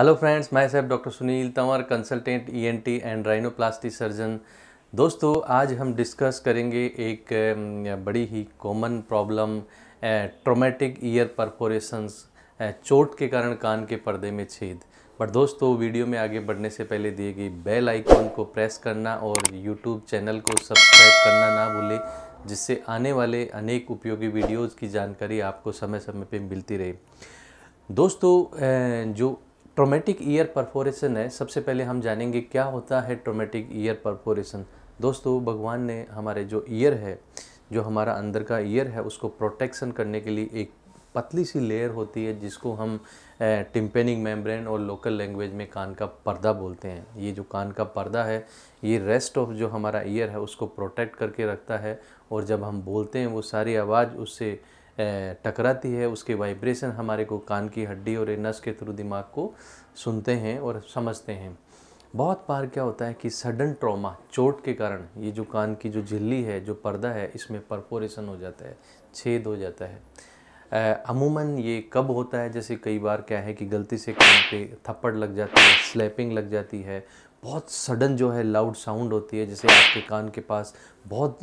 hello friends मैं साहब doctor Sunil Tanwar consultant ENT and rhinoplasty surgeon दोस्तों आज हम डिस्कस करेंगे एक बड़ी ही common problem traumatic ear perforations चोट के कारण कान के पर्दे में छेद पर दोस्तों वीडियो में आगे बढ़ने से पहले दिए गई बेल आइकॉन को प्रेस करना और यूट्यूब चैनल को सब्सक्राइब करना ना भूलें जिससे आने वाले अनेक उपयोगी वीडियोज़ की जानकारी आपको समय समय पर मिलती रहे दोस्तों जो ट्रोमेटिक ईयर परफोरेशन है सबसे पहले हम जानेंगे क्या होता है ट्रोमेटिक ईयर परफोरेशन दोस्तों भगवान ने हमारे जो ईयर है जो हमारा अंदर का ईयर है उसको प्रोटेक्शन करने के लिए एक पतली सी लेयर होती है जिसको हम टिम्पेनिंग मेम्ब्रेन और लोकल लैंग्वेज में कान का पर्दा बोलते हैं ये जो कान का पर्दा है ये रेस्ट ऑफ जो हमारा ईयर है उसको प्रोटेक्ट करके रखता है और जब हम बोलते हैं वो सारी आवाज़ उससे टकराती है उसके वाइब्रेशन हमारे को कान की हड्डी और नस के थ्रू दिमाग को सुनते हैं और समझते हैं बहुत बार क्या होता है कि सडन ट्रॉमा चोट के कारण ये जो कान की जो झिल्ली है जो पर्दा है इसमें परपोरेशन हो जाता है छेद हो जाता है अमूमन ये कब होता है जैसे कई बार क्या है कि गलती से कान पे थप्पड़ लग जाती है स्लैपिंग लग जाती है बहुत सडन जो है लाउड साउंड होती है जैसे आपके कान के पास बहुत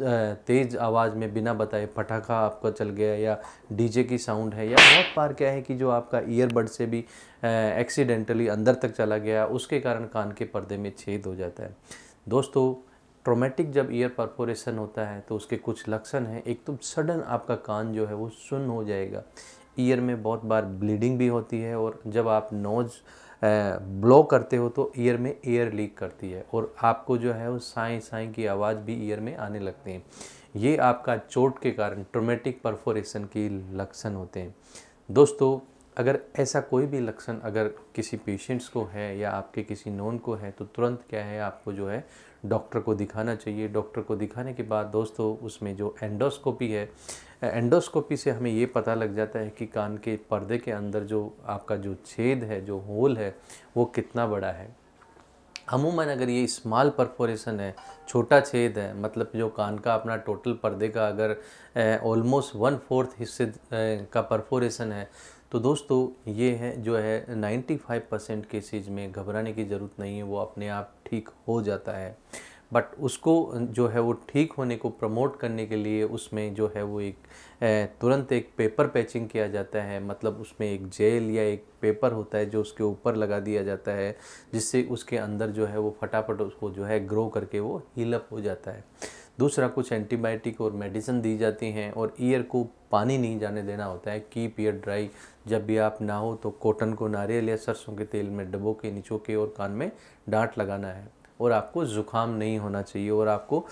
तेज़ आवाज़ में बिना बताए पटाखा आपका चल गया या डीजे की साउंड है या बहुत बार क्या है कि जो आपका ईयरबड से भी एक्सीडेंटली अंदर तक चला गया उसके कारण कान के पर्दे में छेद हो जाता है दोस्तों ट्रोमेटिक जब ईयर परफोरेशन होता है तो उसके कुछ लक्षण हैं एक तो सडन आपका कान जो है वो सुन हो जाएगा ईयर में बहुत बार ब्लीडिंग भी होती है और जब आप नोज़ ब्लो करते हो तो ईयर में एयर लीक करती है और आपको जो है वो साई साई की आवाज़ भी ईयर में आने लगती है ये आपका चोट के कारण ट्रोमेटिक परफोरेशन की लक्षण होते हैं दोस्तों अगर ऐसा कोई भी लक्षण अगर किसी पेशेंट्स को है या आपके किसी नोन को है तो तुरंत क्या है आपको जो है डॉक्टर को दिखाना चाहिए डॉक्टर को दिखाने के बाद दोस्तों उसमें जो एंडोस्कोपी है एंडोस्कोपी से हमें ये पता लग जाता है कि कान के पर्दे के अंदर जो आपका जो छेद है जो होल है वो कितना बड़ा है अमूमन अगर ये स्मॉल परफोरेशन है छोटा छेद है मतलब जो कान का अपना टोटल पर्दे का अगर ऑलमोस्ट वन फोर्थ हिस्से का परफोरेशन है तो दोस्तों ये है जो है 95 परसेंट केसेज में घबराने की ज़रूरत नहीं है वो अपने आप ठीक हो जाता है बट उसको जो है वो ठीक होने को प्रमोट करने के लिए उसमें जो है वो एक तुरंत एक पेपर पैचिंग किया जाता है मतलब उसमें एक जेल या एक पेपर होता है जो उसके ऊपर लगा दिया जाता है जिससे उसके अंदर जो है वो फटाफट उसको जो है ग्रो करके वो हीलअप हो जाता है दूसरा कुछ एंटीबायोटिक और मेडिसिन दी जाती हैं और ईयर को पानी नहीं जाने देना होता है कीप ईयर ड्राई जब भी आप ना हो तो कॉटन को नारियल या सरसों के तेल में डबो के नीचो के और कान में डांट लगाना है और आपको ज़ुकाम नहीं होना चाहिए और आपको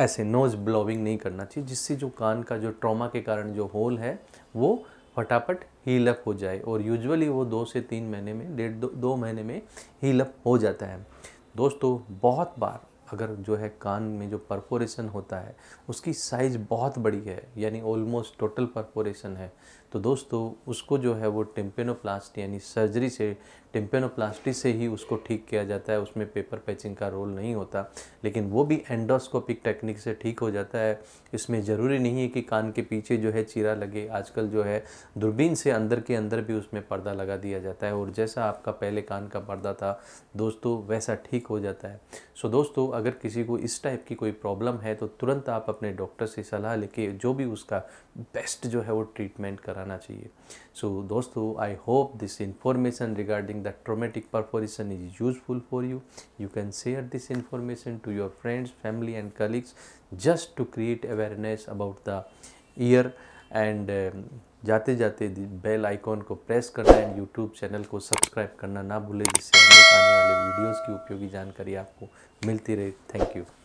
ऐसे नोज़ ब्लॉविंग नहीं करना चाहिए जिससे जो कान का जो ट्रॉमा के कारण जो होल है वो फटाफट हीलअप हो जाए और यूजुअली वो दो से तीन महीने में डेढ़ दो, दो महीने में हीलअप हो जाता है दोस्तों बहुत बार अगर जो है कान में जो परपोरेशन होता है उसकी साइज़ बहुत बड़ी है यानी ऑलमोस्ट टोटल परपोरेशन है तो दोस्तों उसको जो है वो टिम्पेनोप्लास्ट यानी सर्जरी से टिम्पेनोप्लास्टी से ही उसको ठीक किया जाता है उसमें पेपर पैचिंग का रोल नहीं होता लेकिन वो भी एंडोस्कोपिक टेक्निक से ठीक हो जाता है इसमें ज़रूरी नहीं है कि कान के पीछे जो है चीरा लगे आजकल जो है दूरबीन से अंदर के अंदर भी उसमें पर्दा लगा दिया जाता है और जैसा आपका पहले कान का पर्दा था दोस्तों वैसा ठीक हो जाता है सो दोस्तों अगर किसी को इस टाइप की कोई प्रॉब्लम है तो तुरंत आप अपने डॉक्टर से सलाह लेके जो भी उसका बेस्ट जो है वो ट्रीटमेंट करा कराना चाहिए सो so, दोस्तों I hope this information regarding the traumatic perforation is useful for you you can share this information to your friends family and colleagues just to create awareness about the ear and जाते जाते bell icon को press करना and YouTube channel को subscribe करना ना भूलें जिससे आने वाले वीडियोज़ की उपयोगी जानकारी आपको मिलती रहे थैंक यू